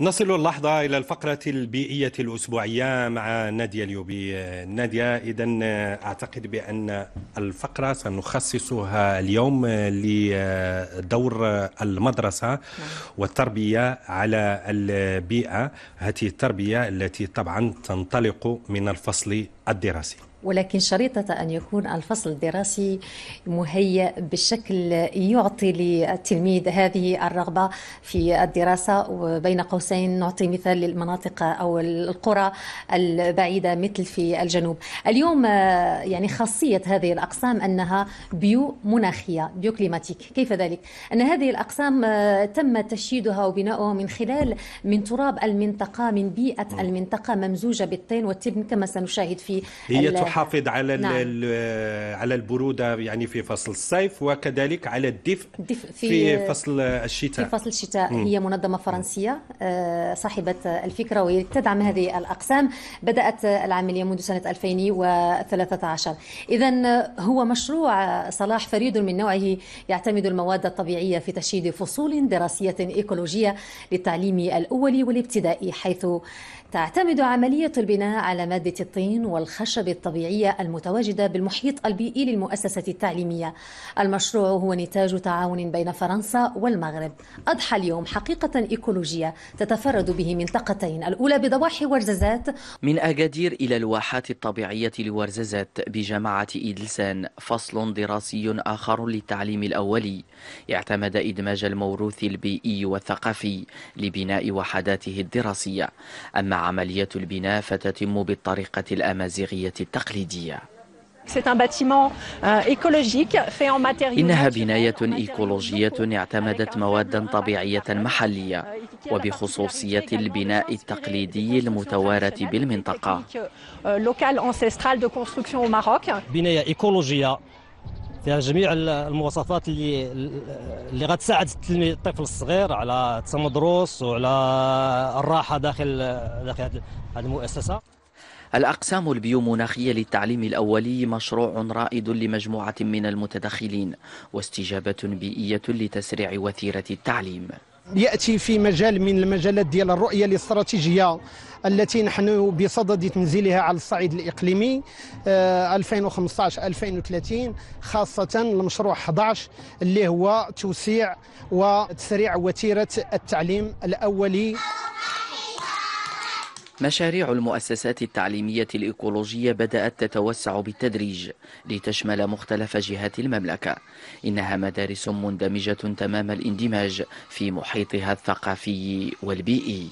نصل اللحظة إلى الفقرة البيئية الأسبوعية مع نادية اليوبي نادية إذا أعتقد بأن الفقرة سنخصصها اليوم لدور المدرسة نعم. والتربية على البيئة هذه التربية التي طبعا تنطلق من الفصل الدراسي ولكن شريطة أن يكون الفصل الدراسي مهيأ بشكل يعطي للتلميذ هذه الرغبة في الدراسة وبين قوسين نعطي مثال للمناطق أو القرى البعيدة مثل في الجنوب اليوم آه، يعني خاصية هذه الأقسام أنها بيو مناخية بيو كليماتيك كيف ذلك؟ أن هذه الأقسام آه، تم تشييدها وبناؤها من خلال من تراب المنطقة من بيئة المنطقة ممزوجة بالطين والتبن كما سنشاهد في هي يحافظ على نعم. على البروده يعني في فصل الصيف وكذلك على الدفء الدفء في, في فصل الشتاء في فصل الشتاء م. هي منظمه فرنسيه آه، صاحبه الفكره وهي تدعم هذه الاقسام بدات العمليه منذ سنه 2013 اذا هو مشروع صلاح فريد من نوعه يعتمد المواد الطبيعيه في تشييد فصول دراسيه ايكولوجيه للتعليم الاولي والابتدائي حيث تعتمد عمليه البناء على ماده الطين والخشب الطبيعي الجامعية المتواجدة بالمحيط البيئي للمؤسسة التعليمية المشروع هو نتاج تعاون بين فرنسا والمغرب أضحى اليوم حقيقة إيكولوجية تتفرد به منطقتين الأولى بضواحي ورززات من أكادير إلى الواحات الطبيعية لورززات بجامعة إدلسان فصل دراسي آخر للتعليم الأولي اعتمد إدماج الموروث البيئي والثقافي لبناء وحداته الدراسية أما عملية البناء فتتم بالطريقة الأمازيغية التقليدية التقليدية euh, إنها بناية إيكولوجية اعتمدت مواد طبيعية محلية euh, وبخصوصية البناء التقليدي المتوارث بالمنطقة euh, بناية إيكولوجية فيها جميع المواصفات اللي اللي غتساعد الطفل الصغير على التمدرس وعلى الراحه داخل داخل هذه المؤسسه الأقسام البيومناخية للتعليم الأولي مشروع رائد لمجموعة من المتدخلين واستجابة بيئية لتسريع وتيرة التعليم ياتي في مجال من المجالات ديال الرؤيه الاستراتيجيه التي نحن بصدد تنزيلها على الصعيد الاقليمي 2015 آه، 2030 خاصه المشروع 11 اللي هو توسيع وتسريع وتيره التعليم الاولي مشاريع المؤسسات التعليمية الإيكولوجية بدأت تتوسع بالتدريج لتشمل مختلف جهات المملكة إنها مدارس مندمجة تمام الاندماج في محيطها الثقافي والبيئي